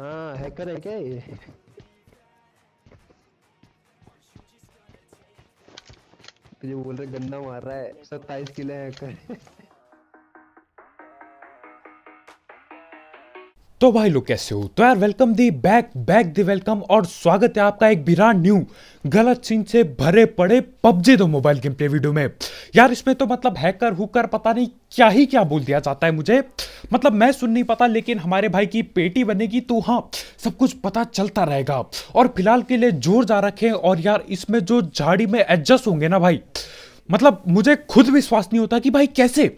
हाँ हैकर है क्या ये तुझे बोल रहे गंदा मार रहा है सत्ताईस किलो हैकर तो भाई लोग कैसे हो तो यार welcome the back back the welcome और स्वागत है आपका एक बिरा न्यू गलत सीन से भरे पड़े पबजी दो मोबाइल गेम प्ले वीडियो में यार इसमें तो मतलब हैकर हुकर पता नहीं क्या ही क्या बोल दिया जाता है मुझे मतलब मैं सुन नहीं पाता लेकिन हमारे भाई की पेटी बनेगी तो हाँ सब कुछ पता चलता रहेगा और फिलहाल के लिए जोर जा रखें और यार इसमें जो झाड़ी में एडजस्ट होंगे ना भाई मतलब मुझे खुद विश्वास नहीं होता कि भाई कैसे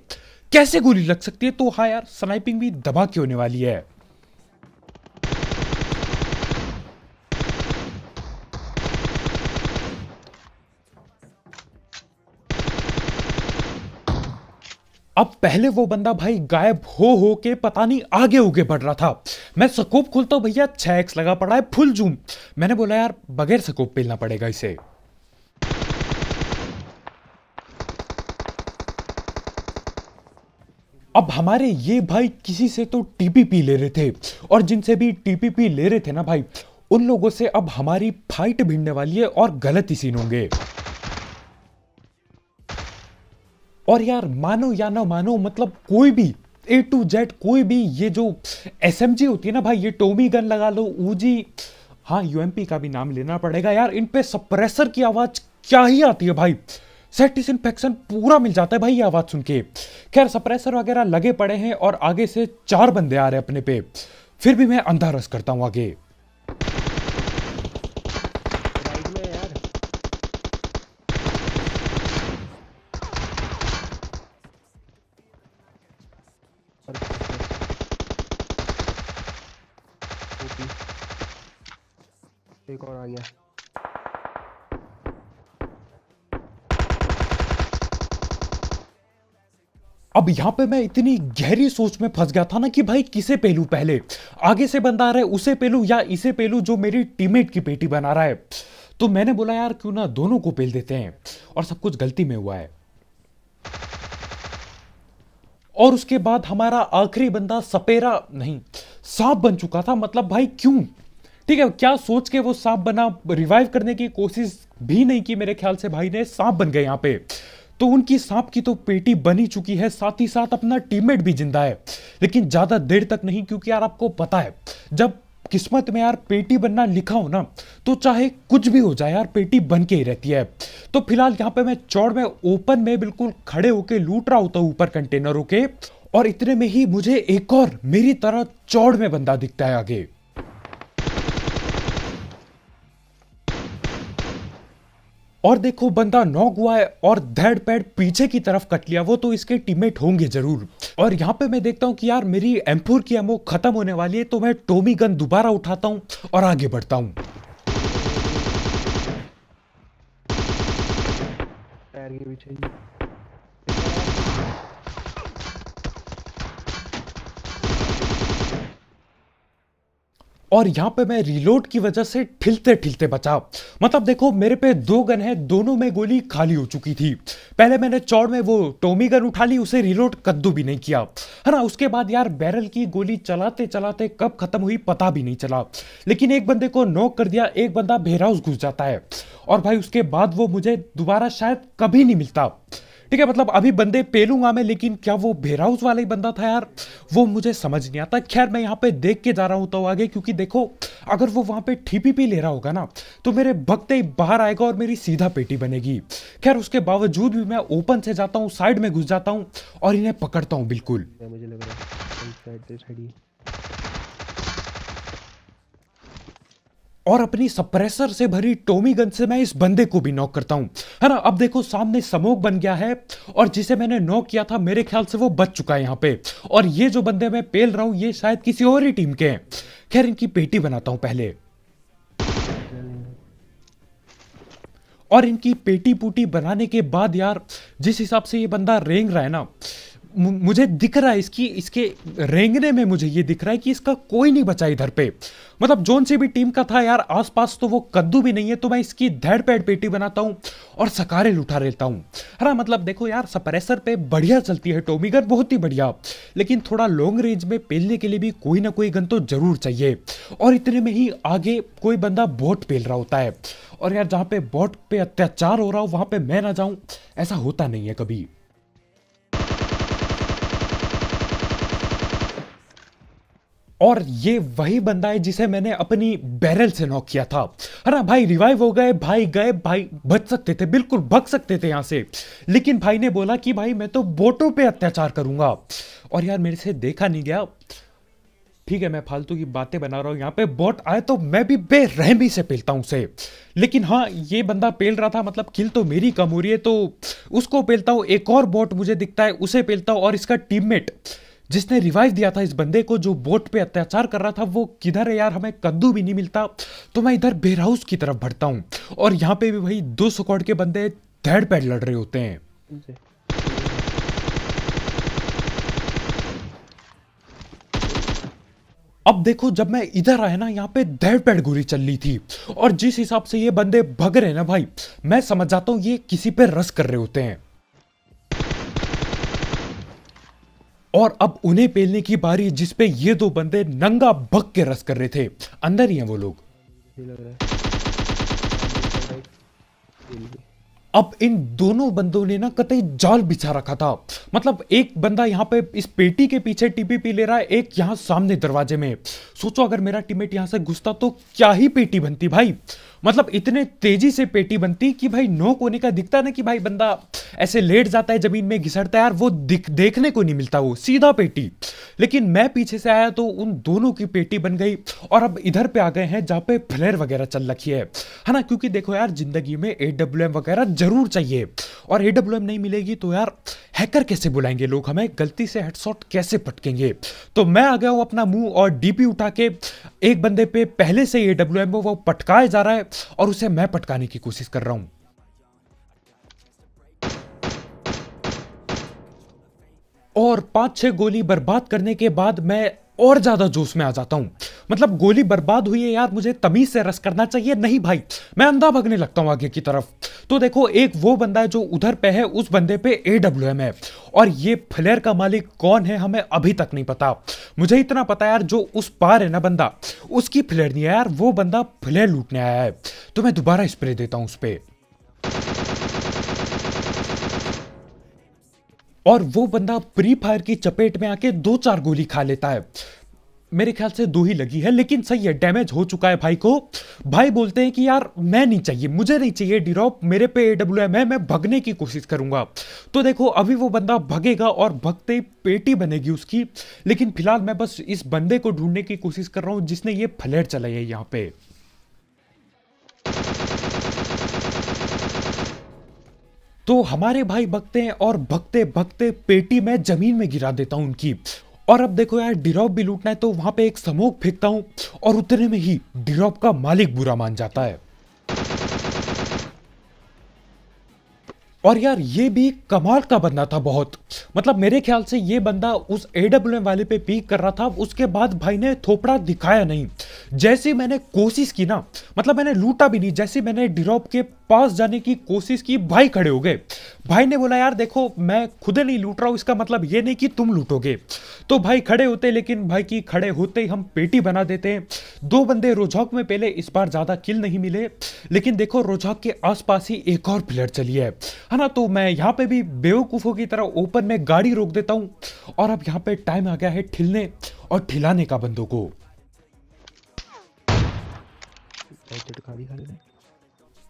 कैसे गोली लग सकती है तो हाँ यार स्नाइपिंग भी दबा के होने वाली है अब पहले वो बंदा भाई गायब हो हो के पता नहीं आगे उगे बढ़ रहा था मैं सकोप खुलता हूँ भैया छः एक्स लगा पड़ा है फुल जूम मैंने बोला यार बगैर सकोप पेलना पड़ेगा इसे अब हमारे ये भाई किसी से तो टीपीपी ले रहे थे और जिनसे भी टीपीपी ले रहे थे ना भाई उन लोगों से अब हमारी फाइट भिड़ने वाली है और गलत ही सीन होंगे और यार मानो या ना मानो मतलब कोई भी ए टू जेड कोई भी ये जो एस होती है ना भाई ये टोमी गन लगा लो ऊजी हाँ पी का भी नाम लेना पड़ेगा यार इन पे सप्रेसर की आवाज क्या ही आती है भाई सेटिस इन्फेक्शन पूरा मिल जाता है भाई ये आवाज सुन के खैर सप्रेसर वगैरह लगे पड़े हैं और आगे से चार बंदे आ रहे हैं अपने पे फिर भी मैं अंधा रस करता हूँ आगे गया अब यहाँ पे मैं इतनी गहरी सोच में फंस गया था ना कि भाई किसे पहलू पहले आगे से बंदा आ रहा है उसे पहलू या इसे पहलू जो मेरी टीममेट की बेटी बना रहा है तो मैंने बोला यार क्यों ना दोनों को पेल देते हैं और सब कुछ गलती में हुआ है और उसके बाद हमारा आखिरी बंदा सपेरा नहीं सांप बन चुका था मतलब भाई क्यों ठीक है क्या सोच के वो सांप बना रिवाइव करने की कोशिश भी नहीं की मेरे ख्याल से भाई ने सांप बन गए यहाँ पे तो उनकी सांप की तो पेटी बनी चुकी है साथ ही साथ अपना टीममेट भी जिंदा है लेकिन ज़्यादा देर तक नहीं क्योंकि यार आपको पता है जब किस्मत में यार पेटी बनना लिखा हो ना तो चाहे कुछ भी हो जाए यार पेटी बन के ही रहती है तो फिलहाल यहाँ पे मैं चौड़ में ओपन में बिल्कुल खड़े होके लूट रहा होता ऊपर कंटेनरों के और इतने में ही मुझे एक और मेरी तरह चौड़ में बंदा दिखता है आगे और देखो बंदा नॉक हुआ है और धैड़ पैड पीछे की तरफ कट लिया वो तो इसके टीममेट होंगे जरूर और यहाँ पे मैं देखता हूँ कि यार मेरी एम्फोर की एमओ खत्म होने वाली है तो मैं टोमी गन दोबारा उठाता हूँ और आगे बढ़ता हूँ चाहिए और यहाँ पे मैं रिलोड की वजह से ठिलते ठिलते बचा मतलब देखो मेरे पे दो गन है दोनों में गोली खाली हो चुकी थी पहले मैंने चौड़ में वो टोमी गन उठा ली उसे रिलोड कद्दू भी नहीं किया है ना उसके बाद यार बैरल की गोली चलाते चलाते कब खत्म हुई पता भी नहीं चला लेकिन एक बंदे को नोक कर दिया एक बंदा बेहराउस घुस जाता है और भाई उसके बाद वो मुझे दोबारा शायद कभी नहीं मिलता ठीक है मतलब अभी बंदे पेलूंगा मैं लेकिन क्या वो भेराउस वाला ही बंदा था यार वो मुझे समझ नहीं आता खैर मैं यहाँ पे देख के जा रहा हूँ तो आगे क्योंकि देखो अगर वो वहाँ पे ठीपी पी ले रहा होगा ना तो मेरे भक्त ही बाहर आएगा और मेरी सीधा पेटी बनेगी खैर उसके बावजूद भी मैं ओपन से जाता हूँ साइड में घुस जाता हूँ और इन्हें पकड़ता हूँ बिल्कुल मुझे लग रहा है और अपनी सप्रेसर से भरी टोमी गन से मैं इस बंदे को भी नॉक करता हूं है ना अब देखो सामने समोक बन गया है और जिसे मैंने नॉक किया था मेरे ख्याल से वो बच चुका है यहां पे और ये जो बंदे मैं पेल रहा हूं ये शायद किसी और ही टीम के हैं खैर इनकी पेटी बनाता हूं पहले और इनकी पेटी पूटी बनाने के बाद यार जिस हिसाब से ये बंदा रेंग रहा है ना मुझे दिख रहा है इसकी इसके रेंगने में मुझे ये दिख रहा है कि इसका कोई नहीं बचा इधर पे मतलब जोन से भी टीम का था यार आसपास तो वो कद्दू भी नहीं है तो मैं इसकी धड़ पैड पेटी बनाता हूँ और सकारे लुटा लेता हूँ हरा मतलब देखो यार सप्रेसर पे बढ़िया चलती है टोमीगन बहुत ही बढ़िया लेकिन थोड़ा लॉन्ग रेंज में पेलने के लिए भी कोई ना कोई गन तो जरूर चाहिए और इतने में ही आगे कोई बंदा बोट पेल रहा होता है और यार जहाँ पे बोट पे अत्याचार हो रहा हो वहाँ पे मैं ना जाऊँ ऐसा होता नहीं है कभी और ये वही बंदा है जिसे मैंने अपनी बैरल से नॉक किया था है ना भाई रिवाइव हो गए भाई गए भाई बच सकते थे बिल्कुल भग सकते थे यहाँ से लेकिन भाई ने बोला कि भाई मैं तो बोटो पे अत्याचार करूंगा और यार मेरे से देखा नहीं गया ठीक है मैं फालतू की बातें बना रहा हूँ यहाँ पे बोट आए तो मैं भी बेरहमी से पेलता हूँ उसे लेकिन हाँ ये बंदा पेल रहा था मतलब किल तो मेरी कम हो रही है तो उसको पेलता हूँ एक और बोट मुझे दिखता है उसे पेलता हूँ और इसका टीममेट जिसने रिवाइव दिया था इस बंदे को जो बोट पे अत्याचार कर रहा था वो किधर है यार हमें कद्दू भी नहीं मिलता तो मैं इधर बेरहाउस की तरफ बढ़ता हूँ और यहाँ पे भी वही दो सौ के बंदे थर्ड पैड लड़ रहे होते हैं अब देखो जब मैं इधर आया ना यहाँ पे डेढ़ पेड़ गोली चल रही थी और जिस हिसाब से ये बंदे भग रहे ना भाई मैं समझ जाता हूँ ये किसी पे रस कर रहे होते हैं और अब उन्हें पेलने की बारी जिसपे ये दो बंदे नंगा भग के रस कर रहे थे अंदर ही हैं वो लोग अब इन दोनों बंदों ने ना कतई जाल बिछा रखा था मतलब एक बंदा यहाँ पे इस पेटी के पीछे टीपी पी ले रहा है एक यहाँ सामने दरवाजे में सोचो अगर मेरा टीमेट यहाँ से घुसता तो क्या ही पेटी बनती भाई मतलब इतने तेजी से पेटी बनती कि भाई नो कोने का दिखता ना कि भाई बंदा ऐसे लेट जाता है जमीन में घिसड़ता है यार वो दिख देखने को नहीं मिलता वो सीधा पेटी लेकिन मैं पीछे से आया तो उन दोनों की पेटी बन गई और अब इधर पे आ गए हैं जहाँ पे फ्लेयर वगैरह चल रखी है है ना क्योंकि देखो यार जिंदगी में ए वगैरह जरूर चाहिए और ए नहीं मिलेगी तो यार हैकर कैसे बुलाएंगे लोग हमें गलती से हेडसॉट कैसे पटकेंगे तो मैं आ गया हूँ अपना मुंह और डीपी उठा के एक बंदे पे पहले से ए डब्ल्यू एम वो पटकाया जा रहा है और उसे मैं पटकाने की कोशिश कर रहा हूँ और पाँच छः गोली बर्बाद करने के बाद मैं और ज़्यादा जोश में आ जाता हूं मतलब गोली बर्बाद हुई है यार मुझे तमीज़ से रस करना चाहिए नहीं भाई मैं अंधा भागने लगता हूँ आगे की तरफ तो देखो एक वो बंदा है जो उधर पे है उस बंदे पे ए डब्ल्यू एम है और ये फ्लेयर का मालिक कौन है हमें अभी तक नहीं पता मुझे इतना पता यार जो उस पार है ना बंदा उसकी फ्लेयर नहीं है यार वो बंदा फ्लेयर लूटने आया है तो मैं दोबारा स्प्रे देता हूँ उस पर और वो बंदा प्री फायर की चपेट में आके दो चार गोली खा लेता है मेरे ख्याल से दो ही लगी है लेकिन सही है डैमेज हो चुका है भाई को भाई बोलते हैं कि यार मैं नहीं चाहिए मुझे नहीं चाहिए डिरॉप मेरे पे एडब्ल्यू एम है मैं भगने की कोशिश करूंगा तो देखो अभी वो बंदा भगेगा और भगते ही पेटी बनेगी उसकी लेकिन फिलहाल मैं बस इस बंदे को ढूंढने की कोशिश कर रहा हूँ जिसने ये फ्लैट चलाई है यहाँ पे तो हमारे भाई भगते हैं और भगते भगते पेटी में जमीन में गिरा देता हूं उनकी और अब देखो यार डिरोप भी लूटना है तो वहां पे एक समोक फेंकता हूं और उतने में ही डिरोप का मालिक बुरा मान जाता है और यार ये भी कमाल का बंदा था बहुत मतलब मेरे ख्याल से ये बंदा उस एडब्ल्यू एम वाले पे पीक कर रहा था उसके बाद भाई ने थोपड़ा दिखाया नहीं जैसे मैंने कोशिश की ना मतलब मैंने लूटा भी नहीं जैसे मैंने डिरोप के पास जाने की कोशिश की भाई खड़े हो गए भाई ने बोला यार देखो मैं खुद नहीं लूट रहा हूँ इसका मतलब ये नहीं कि तुम लूटोगे तो भाई खड़े होते लेकिन भाई की खड़े होते ही हम पेटी बना देते हैं दो बंदे रोजौक में पहले इस बार ज़्यादा किल नहीं मिले लेकिन देखो रोजौक के आसपास ही एक और प्लेयर चली है है ना तो मैं यहाँ पे भी बेवकूफ़ों की तरह ओपन में गाड़ी रोक देता हूँ और अब यहाँ पर टाइम आ गया है ठिलने और ठिलाने का बंदों को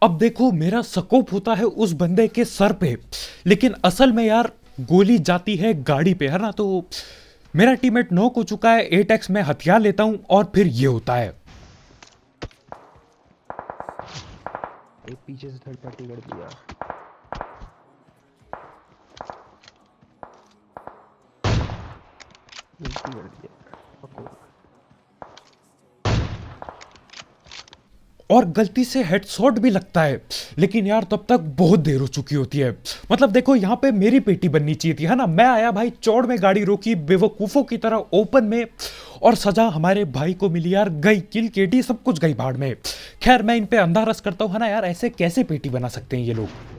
अब देखो मेरा सकोप होता है उस बंदे के सर पे लेकिन असल में यार गोली जाती है गाड़ी पे है ना तो मेरा टीममेट नॉक हो चुका है एट एक्स में हथियार लेता हूं और फिर ये होता है एक पीछे से थर्ड पार्टी कर दिया कर दिया और गलती से हेडशॉट भी लगता है लेकिन यार तब तक बहुत देर हो चुकी होती है मतलब देखो यहाँ पे मेरी पेटी बननी चाहिए थी है ना मैं आया भाई चौड़ में गाड़ी रोकी बेवकूफ़ों की तरह ओपन में और सजा हमारे भाई को मिली यार गई किल केटी सब कुछ गई बाढ़ में खैर मैं इन पे अंधा रस करता हूँ है ना यार ऐसे कैसे पेटी बना सकते हैं ये लोग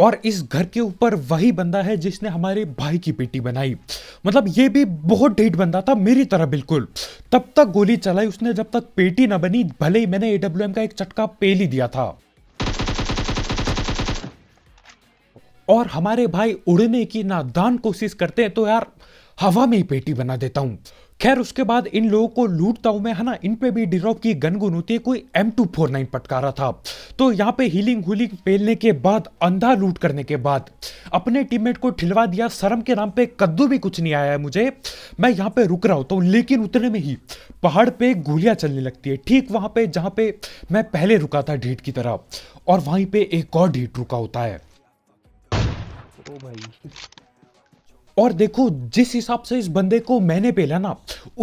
और इस घर के ऊपर वही बंदा है जिसने हमारे भाई की बेटी बनाई मतलब ये भी बहुत ढेट बंदा था मेरी तरह बिल्कुल तब तक गोली चलाई उसने जब तक पेटी ना बनी भले ही मैंने ए का एक चटका पेल ही दिया था और हमारे भाई उड़ने की नादान कोशिश करते हैं तो यार हवा में ही पेटी बना देता हूं खैर उसके बाद इन लोगों को लूटता हूं मैं है ना इन पे भी डिरोप की गनगुन होती है कोई एम टू फोर नाइन पटका रहा था तो यहाँ पे हीलिंग हुलिंग पेलने के बाद अंधा लूट करने के बाद अपने टीममेट को ठिलवा दिया शर्म के नाम पे कद्दू भी कुछ नहीं आया है मुझे मैं यहाँ पे रुक रहा होता हूँ लेकिन उतने में ही पहाड़ पे गोलियां चलने लगती है ठीक वहां पे जहाँ पे मैं पहले रुका था ढीट की तरह और वहीं पे एक और ढीट रुका होता है ओ भाई और देखो जिस हिसाब से इस बंदे को मैंने पेला ना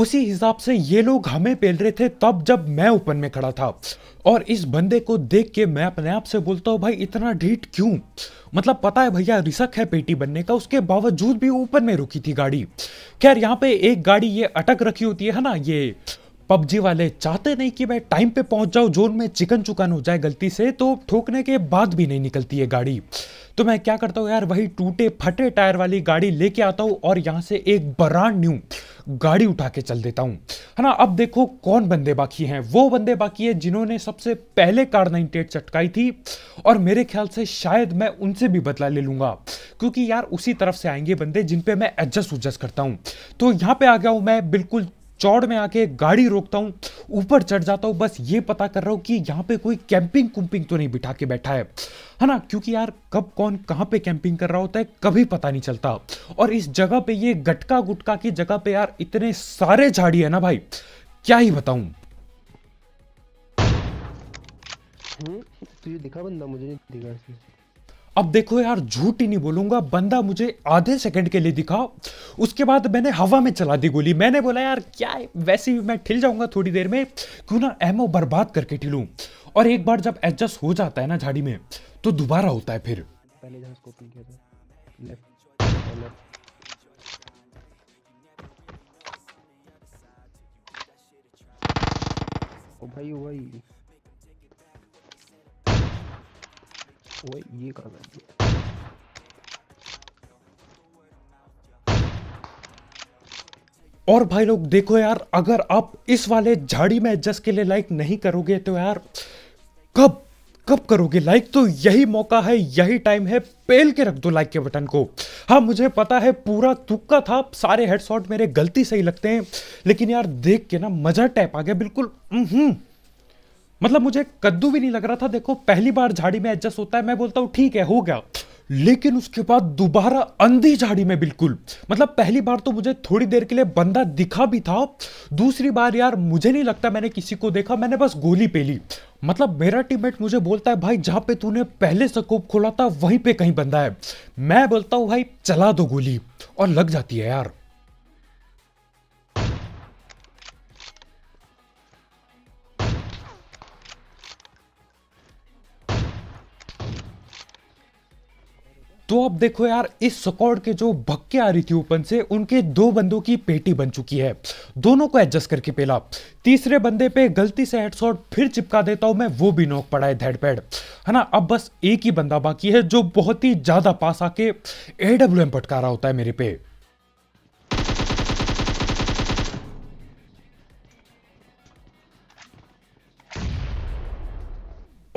उसी हिसाब से ये लोग हमें पेल रहे थे तब जब मैं ओपन में खड़ा था और इस बंदे को देख के मैं अपने आप से बोलता हूँ भाई इतना ढीट क्यों मतलब पता है भैया रिसक है पेटी बनने का उसके बावजूद भी ऊपर में रुकी थी गाड़ी खैर यहाँ पे एक गाड़ी ये अटक रखी होती है ना ये पबजी वाले चाहते नहीं कि मैं टाइम पे पहुंच जाऊं जोन में चिकन चुकन हो जाए गलती से तो ठोकने के बाद भी नहीं निकलती है गाड़ी तो मैं क्या करता हूँ यार वही टूटे फटे टायर वाली गाड़ी लेके आता हूँ और यहाँ से एक ब्रांड न्यू गाड़ी उठा के चल देता हूँ है ना अब देखो कौन बंदे बाकी हैं वो बंदे बाकी हैं जिन्होंने सबसे पहले कार नाइनटी टेट चटकाई थी और मेरे ख्याल से शायद मैं उनसे भी बदला ले लूँगा क्योंकि यार उसी तरफ से आएंगे बंदे जिन पे मैं एडजस्ट उडजस्ट करता हूँ तो यहाँ पे आ गया हूँ मैं बिल्कुल चौड़ में आके गाड़ी रोकता हूँ ऊपर चढ़ जाता हूँ बस ये पता कर रहा हूँ कि यहाँ पे कोई कैंपिंग कुंपिंग तो नहीं बिठा के बैठा है है ना क्योंकि यार कब कौन कहाँ पे कैंपिंग कर रहा होता है कभी पता नहीं चलता और इस जगह पे ये गटका गुटका की जगह पे यार इतने सारे झाड़ी है ना भाई क्या ही तो ये हम्म, दिखा बंदा मुझे नहीं दिखा अब देखो यार झूठ ही नहीं बोलूंगा बंदा मुझे आधे सेकंड के लिए दिखा उसके बाद मैंने हवा में चला दी गोली मैंने बोला यार क्या है वैसे भी मैं ठिल जाऊंगा थोड़ी देर में क्यों ना एमओ बर्बाद करके ठिलूँ और एक बार जब एडजस्ट हो जाता है ना झाड़ी में तो दोबारा होता है फिर पहले भाई भाई ओए ये कर दिया और भाई लोग देखो यार अगर आप इस वाले झाड़ी में एडजस्ट के लिए लाइक नहीं करोगे तो यार कब कब करोगे लाइक तो यही मौका है यही टाइम है पेल के रख दो लाइक के बटन को हाँ मुझे पता है पूरा तुक्का था सारे हेडशॉट मेरे गलती से ही लगते हैं लेकिन यार देख के ना मजा टैप आ गया बिल्कुल हम्म मतलब मुझे कद्दू भी नहीं लग रहा था देखो पहली बार झाड़ी में एडजस्ट होता है मैं बोलता हूँ ठीक है हो गया लेकिन उसके बाद दोबारा अंधी झाड़ी में बिल्कुल मतलब पहली बार तो मुझे थोड़ी देर के लिए बंदा दिखा भी था दूसरी बार यार मुझे नहीं लगता मैंने किसी को देखा मैंने बस गोली पे ली मतलब मेरा टीममेट मुझे बोलता है भाई जहाँ पे तूने पहले सकूप खोला था वहीं पे कहीं बंदा है मैं बोलता हूँ भाई चला दो गोली और लग जाती है यार तो अब देखो यार इस सकौड़ के जो भक्के आ रही थी ओपन से उनके दो बंदों की पेटी बन चुकी है दोनों को एडजस्ट करके पेला तीसरे बंदे पे गलती से हेडशॉट फिर चिपका देता हूं मैं वो भी नोक पड़ा है धेड़ पैड है ना अब बस एक ही बंदा बाकी है जो बहुत ही ज़्यादा पास आके ए डब्ल्यू एम पटका रहा होता है मेरे पे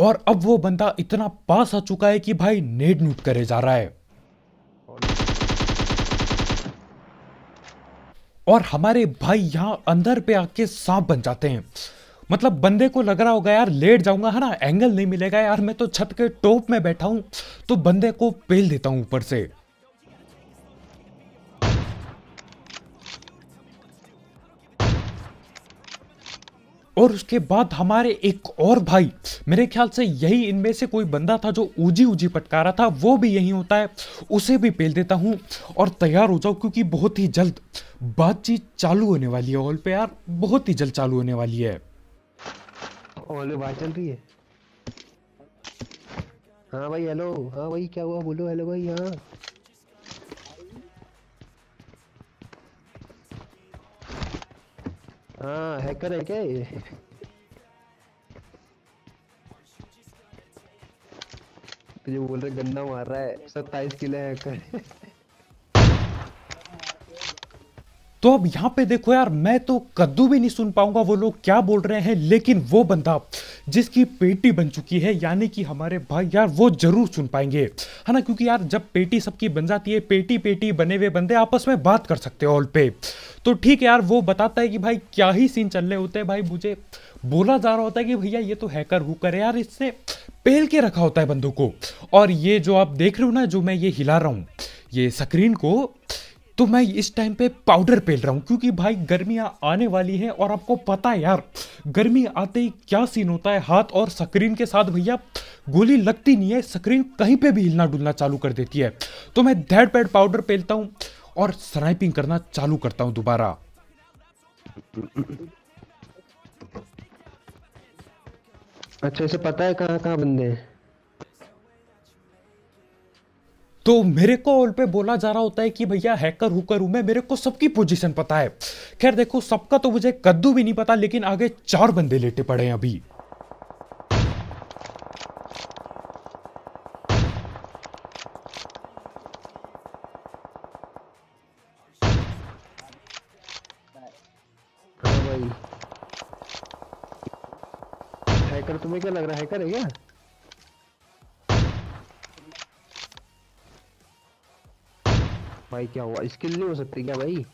और अब वो बंदा इतना पास आ चुका है कि भाई नेड नूट करे जा रहा है और हमारे भाई यहां अंदर पे आके सांप बन जाते हैं मतलब बंदे को लग रहा होगा यार लेट जाऊंगा है ना एंगल नहीं मिलेगा यार मैं तो छत के टॉप में बैठा हूं तो बंदे को पेल देता हूं ऊपर से और उसके बाद हमारे एक और भाई मेरे ख्याल से यही इनमें से कोई बंदा था जो ऊजी ऊजी पटका रहा था वो भी यही होता है उसे भी पेल देता हूँ और तैयार हो जाओ क्योंकि बहुत ही जल्द बातचीत चालू होने वाली है हॉल पे यार बहुत ही जल्द चालू होने वाली है हॉल बात चल रही है हाँ भाई हेलो हाँ, हाँ भाई क्या हुआ बोलो हेलो भाई हाँ हाँ हैकर है क्या ये तुझे बोल रहे गंदा मार रहा है सत्ताईस किलो हैकर तो अब यहाँ पे देखो यार मैं तो कद्दू भी नहीं सुन पाऊंगा वो लोग क्या बोल रहे हैं लेकिन वो बंदा जिसकी पेटी बन चुकी है यानी कि हमारे भाई यार वो जरूर सुन पाएंगे है ना क्योंकि यार जब पेटी सबकी बन जाती है पेटी पेटी बने हुए बंदे आपस में बात कर सकते हो ऑल पे तो ठीक है यार वो बताता है कि भाई क्या ही सीन चल रहे होते हैं भाई मुझे बोला जा रहा होता है कि भैया ये तो हैकर हुकर है यार इससे पहल के रखा होता है बंदूक को और ये जो आप देख रहे हो ना जो मैं ये हिला रहा हूँ ये स्क्रीन को तो मैं इस टाइम पे पाउडर पेल रहा हूँ क्योंकि भाई गर्मियाँ आने वाली है और आपको पता है यार गर्मी आते ही क्या सीन होता है हाथ और स्क्रीन के साथ भैया गोली लगती नहीं है स्क्रीन कहीं पे भी हिलना डुलना चालू कर देती है तो मैं धैड पैड पाउडर पेलता हूँ और स्नाइपिंग करना चालू करता हूँ दोबारा अच्छा इसे पता है कहाँ कहाँ बंदे हैं तो मेरे को ऑल पे बोला जा रहा होता है कि भैया हैकर हुकर हूं मैं मेरे को सबकी पोजीशन पता है खैर देखो सबका तो मुझे कद्दू भी नहीं पता लेकिन आगे चार बंदे लेटे पड़े हैं अभी हैकर हाँ तुम्हें क्या लग रहा है हैकर है क्या भाई क्या हुआ स्किल नहीं हो सकती क्या भाई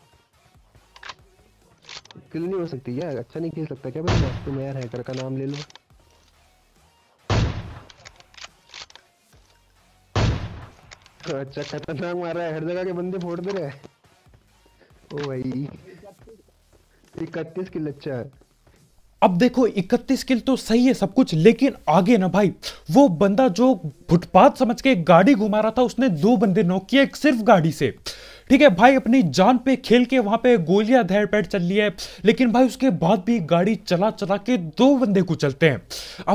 स्किल नहीं हो सकती क्या अच्छा नहीं खेल सकता क्या भाई तुम यार हैकर का नाम ले लो अच्छा खतरनाक मार रहा है हर जगह के बंदे फोड़ दे रहे ओ भाई इकतीस किल अच्छा है अब देखो 31 किल तो सही है सब कुछ लेकिन आगे ना भाई वो बंदा जो फुटपाथ समझ के गाड़ी घुमा रहा था उसने दो बंदे नोक किए सिर्फ गाड़ी से ठीक है भाई अपनी जान पे खेल के वहां पे गोलियां धैर पैट चल लिया है लेकिन भाई उसके बाद भी गाड़ी चला चला के दो बंदे को चलते हैं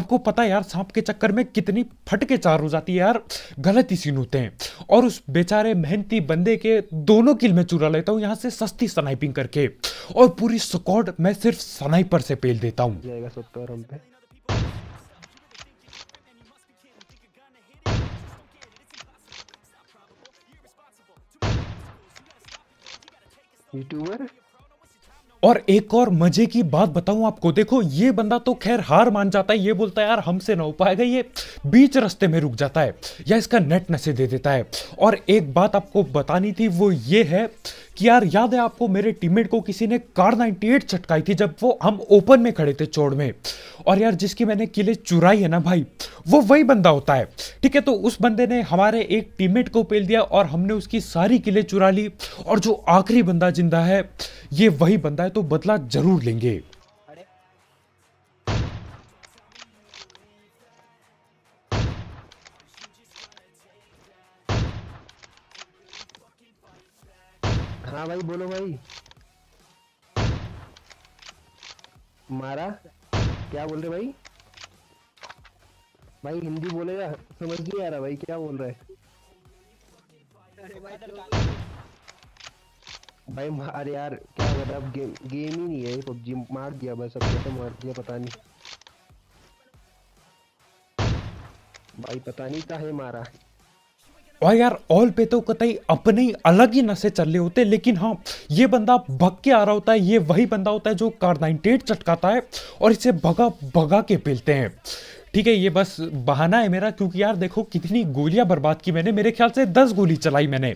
आपको पता यार सांप के चक्कर में कितनी फटके चार हो जाती है यार गलत ही सीन होते हैं और उस बेचारे मेहनती बंदे के दोनों किल में चुरा लेता हूँ यहाँ से सस्ती स्नाइपिंग करके और पूरी स्कॉट मैं सिर्फ स्नाइपर से पेल देता हूँ यूट्यूबर और एक और मजे की बात बताऊं आपको देखो ये बंदा तो खैर हार मान जाता है ये बोलता है यार हमसे ना हो पाएगा ये बीच रास्ते में रुक जाता है या इसका नेट नशे दे देता है और एक बात आपको बतानी थी वो ये है कि यार याद है आपको मेरे टीममेट को किसी ने कार 98 चटकाई थी जब वो हम ओपन में खड़े थे चोड़ में और यार जिसकी मैंने किले चुराई है ना भाई वो वही बंदा होता है ठीक है तो उस बंदे ने हमारे एक टीममेट को पेल दिया और हमने उसकी सारी किले चुरा ली और जो आखिरी बंदा जिंदा है ये वही बंदा है तो बदला जरूर लेंगे हाँ भाई बोलो भाई मारा क्या बोल रहे भाई भाई हिंदी बोलेगा समझ नहीं आ रहा भाई क्या बोल रहा है भाई मार यार क्या बता अब गेम गेम ही नहीं है पबजी मार दिया बस अब कैसे मार दिया पता नहीं भाई पता नहीं कहा मारा और यार ऑल पे तो कतई अपने ही अलग ही नशे चल रहे होते लेकिन हाँ ये बंदा भग के आ रहा होता है ये वही बंदा होता है जो नाइनटेट चटकाता है और इसे भगा भगा के पेलते हैं ठीक है ये बस बहाना है मेरा क्योंकि यार देखो कितनी गोलियां बर्बाद की मैंने मेरे ख्याल से दस गोली चलाई मैंने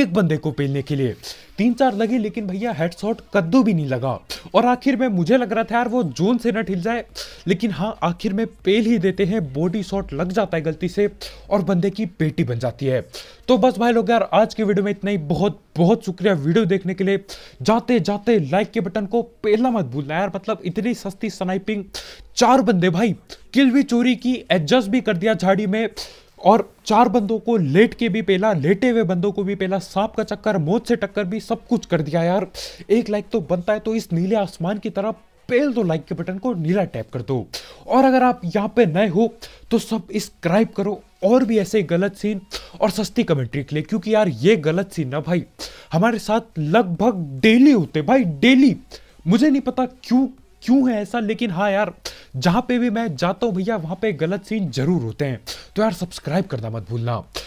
एक बंदे को पेलने के लिए तीन चार लगी लेकिन भैया हेडशॉट कद्दू भी नहीं लगा और आखिर में मुझे लग रहा था यार वो जोन से ना ठिल जाए लेकिन हाँ आखिर में पेल ही देते हैं बॉडी शॉट लग जाता है गलती से और बंदे की पेटी बन जाती है तो बस भाई लोग यार आज के वीडियो में इतना ही बहुत बहुत शुक्रिया वीडियो देखने के लिए जाते जाते लाइक के बटन को पहला मत भूलना यार मतलब इतनी सस्ती स्नाइपिंग चार बंदे भाई किल भी चोरी की एडजस्ट भी कर दिया झाड़ी में और चार बंदों को लेट के भी पेला लेटे हुए बंदों को भी पेला सांप का चक्कर मौत से टक्कर भी सब कुछ कर दिया यार एक लाइक तो बनता है तो इस नीले आसमान की तरफ पेल दो लाइक के बटन को नीला टैप कर दो और अगर आप यहाँ पे नए हो तो सब सब्सक्राइब करो और भी ऐसे गलत सीन और सस्ती कमेंट्री के लिए क्योंकि यार ये गलत सीन ना भाई हमारे साथ लगभग डेली होते भाई डेली मुझे नहीं पता क्यों क्यों है ऐसा लेकिन हाँ यार जहां पे भी मैं जाता हूँ भैया वहां पे गलत सीन जरूर होते हैं तो यार सब्सक्राइब करना मत भूलना